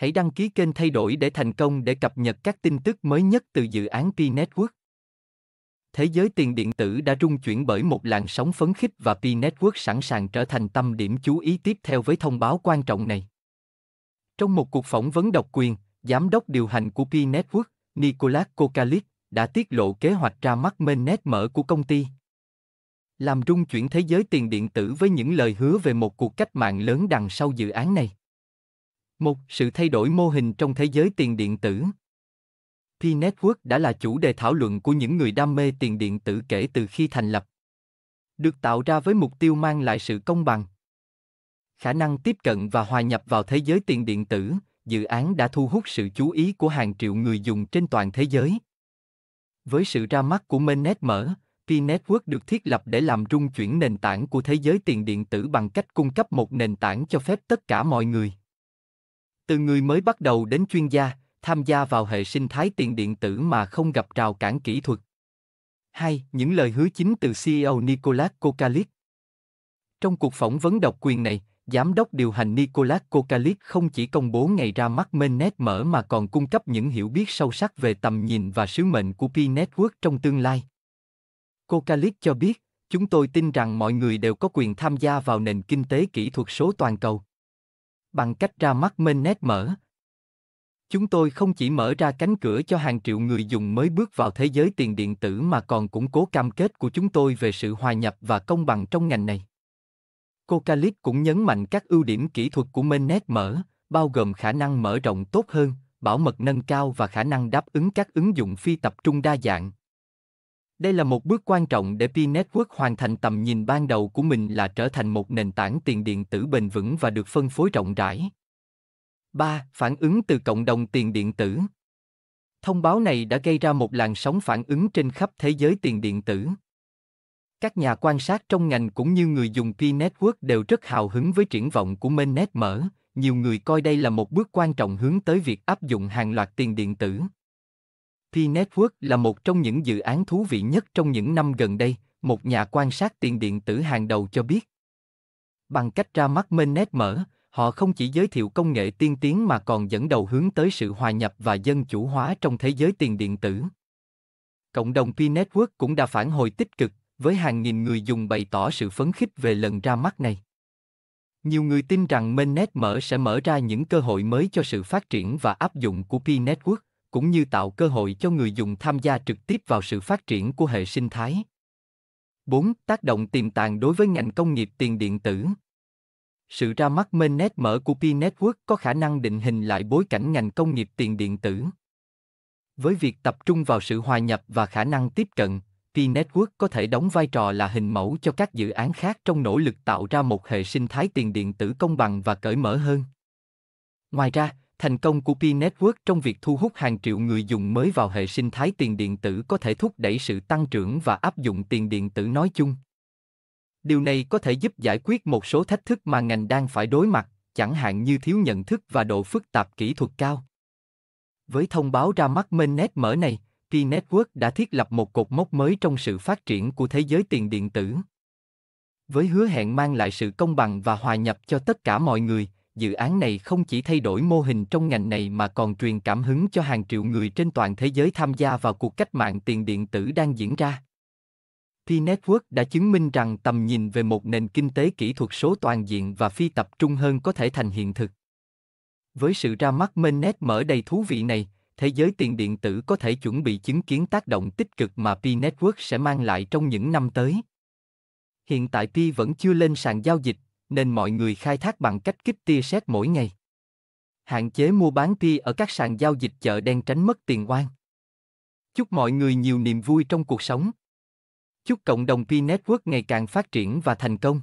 Hãy đăng ký kênh thay đổi để thành công để cập nhật các tin tức mới nhất từ dự án P-Network. Thế giới tiền điện tử đã rung chuyển bởi một làn sóng phấn khích và P-Network sẵn sàng trở thành tâm điểm chú ý tiếp theo với thông báo quan trọng này. Trong một cuộc phỏng vấn độc quyền, giám đốc điều hành của P-Network, Nicolas Kokalik, đã tiết lộ kế hoạch ra mắt mainnet mở của công ty. Làm rung chuyển thế giới tiền điện tử với những lời hứa về một cuộc cách mạng lớn đằng sau dự án này. Một, sự thay đổi mô hình trong thế giới tiền điện tử. P-Network đã là chủ đề thảo luận của những người đam mê tiền điện tử kể từ khi thành lập. Được tạo ra với mục tiêu mang lại sự công bằng. Khả năng tiếp cận và hòa nhập vào thế giới tiền điện tử, dự án đã thu hút sự chú ý của hàng triệu người dùng trên toàn thế giới. Với sự ra mắt của Mainnet mở, P-Network được thiết lập để làm rung chuyển nền tảng của thế giới tiền điện tử bằng cách cung cấp một nền tảng cho phép tất cả mọi người từ người mới bắt đầu đến chuyên gia, tham gia vào hệ sinh thái tiền điện tử mà không gặp rào cản kỹ thuật. 2. Những lời hứa chính từ CEO Nicolas Kokalik Trong cuộc phỏng vấn độc quyền này, giám đốc điều hành Nicolas Kokalik không chỉ công bố ngày ra mắt Mainnet mở mà còn cung cấp những hiểu biết sâu sắc về tầm nhìn và sứ mệnh của P-Network trong tương lai. Kokalik cho biết, chúng tôi tin rằng mọi người đều có quyền tham gia vào nền kinh tế kỹ thuật số toàn cầu bằng cách ra mắt Menet mở. Chúng tôi không chỉ mở ra cánh cửa cho hàng triệu người dùng mới bước vào thế giới tiền điện tử mà còn củng cố cam kết của chúng tôi về sự hòa nhập và công bằng trong ngành này. Cocalypse cũng nhấn mạnh các ưu điểm kỹ thuật của Mainnet mở, bao gồm khả năng mở rộng tốt hơn, bảo mật nâng cao và khả năng đáp ứng các ứng dụng phi tập trung đa dạng, đây là một bước quan trọng để P-Network hoàn thành tầm nhìn ban đầu của mình là trở thành một nền tảng tiền điện tử bền vững và được phân phối rộng rãi. 3. Phản ứng từ cộng đồng tiền điện tử Thông báo này đã gây ra một làn sóng phản ứng trên khắp thế giới tiền điện tử. Các nhà quan sát trong ngành cũng như người dùng P-Network đều rất hào hứng với triển vọng của Mainnet mở, nhiều người coi đây là một bước quan trọng hướng tới việc áp dụng hàng loạt tiền điện tử. P-Network là một trong những dự án thú vị nhất trong những năm gần đây, một nhà quan sát tiền điện tử hàng đầu cho biết. Bằng cách ra mắt mainnet mở, họ không chỉ giới thiệu công nghệ tiên tiến mà còn dẫn đầu hướng tới sự hòa nhập và dân chủ hóa trong thế giới tiền điện tử. Cộng đồng P-Network cũng đã phản hồi tích cực, với hàng nghìn người dùng bày tỏ sự phấn khích về lần ra mắt này. Nhiều người tin rằng mainnet mở sẽ mở ra những cơ hội mới cho sự phát triển và áp dụng của P-Network, cũng như tạo cơ hội cho người dùng tham gia trực tiếp vào sự phát triển của hệ sinh thái. 4. Tác động tiềm tàng đối với ngành công nghiệp tiền điện tử sự ra mắt mainnet mở của P-Network có khả năng định hình lại bối cảnh ngành công nghiệp tiền điện tử. Với việc tập trung vào sự hòa nhập và khả năng tiếp cận, P-Network có thể đóng vai trò là hình mẫu cho các dự án khác trong nỗ lực tạo ra một hệ sinh thái tiền điện tử công bằng và cởi mở hơn. Ngoài ra, Thành công của P-Network trong việc thu hút hàng triệu người dùng mới vào hệ sinh thái tiền điện tử có thể thúc đẩy sự tăng trưởng và áp dụng tiền điện tử nói chung. Điều này có thể giúp giải quyết một số thách thức mà ngành đang phải đối mặt, chẳng hạn như thiếu nhận thức và độ phức tạp kỹ thuật cao. Với thông báo ra mắt mainnet mở này, P-Network đã thiết lập một cột mốc mới trong sự phát triển của thế giới tiền điện tử. Với hứa hẹn mang lại sự công bằng và hòa nhập cho tất cả mọi người, dự án này không chỉ thay đổi mô hình trong ngành này mà còn truyền cảm hứng cho hàng triệu người trên toàn thế giới tham gia vào cuộc cách mạng tiền điện tử đang diễn ra. P-Network đã chứng minh rằng tầm nhìn về một nền kinh tế kỹ thuật số toàn diện và phi tập trung hơn có thể thành hiện thực. Với sự ra mắt Mainnet mở đầy thú vị này, thế giới tiền điện tử có thể chuẩn bị chứng kiến tác động tích cực mà P-Network sẽ mang lại trong những năm tới. Hiện tại P vẫn chưa lên sàn giao dịch nên mọi người khai thác bằng cách kích tia sét mỗi ngày. Hạn chế mua bán tia ở các sàn giao dịch chợ đen tránh mất tiền oan. Chúc mọi người nhiều niềm vui trong cuộc sống. Chúc cộng đồng Pi Network ngày càng phát triển và thành công.